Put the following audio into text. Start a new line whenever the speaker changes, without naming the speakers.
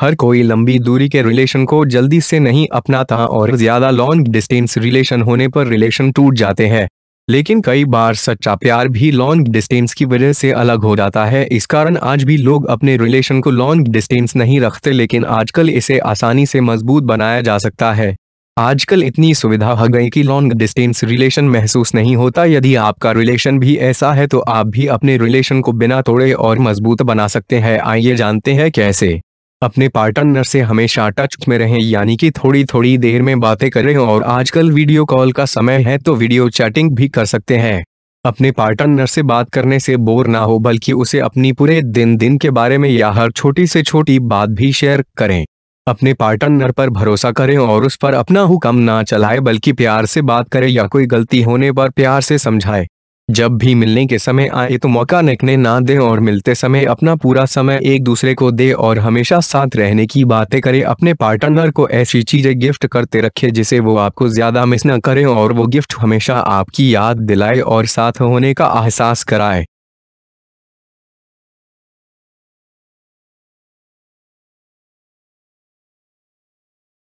हर कोई लंबी दूरी के रिलेशन को जल्दी से नहीं अपनाता और ज्यादा लॉन्ग डिस्टेंस रिलेशन होने पर रिलेशन टूट जाते हैं लेकिन कई बार सच्चा प्यार भी लॉन्ग डिस्टेंस की वजह से अलग हो जाता है इस कारण आज भी लोग अपने रिलेशन को लॉन्ग डिस्टेंस नहीं रखते लेकिन आजकल इसे आसानी से मजबूत बनाया जा सकता है आजकल इतनी सुविधा हो गई कि लॉन्ग डिस्टेंस रिलेशन महसूस नहीं होता यदि आपका रिलेशन भी ऐसा है तो आप भी अपने रिलेशन को बिना तोड़े और मजबूत बना सकते हैं आइए जानते हैं कैसे अपने पार्टनर से हमेशा टच में रहें यानी कि थोड़ी थोड़ी देर में बातें कर रहे हो और आजकल वीडियो कॉल का समय है तो वीडियो चैटिंग भी कर सकते हैं अपने पार्टनर से बात करने से बोर ना हो बल्कि उसे अपनी पूरे दिन दिन के बारे में या हर छोटी से छोटी बात भी शेयर करें अपने पार्टनर पर भरोसा करें और उस पर अपना हुक्म ना चलाएं बल्कि प्यार से बात करें या कोई गलती होने पर प्यार से समझाएं जब भी मिलने के समय आए तो मौका निकने ना दे और मिलते समय अपना पूरा समय एक दूसरे को दे और हमेशा साथ रहने की बातें करें अपने पार्टनर को ऐसी चीजें गिफ्ट करते रखें जिसे वो आपको ज्यादा मिस न करें और वो गिफ्ट हमेशा आपकी याद दिलाए और साथ होने का एहसास कराए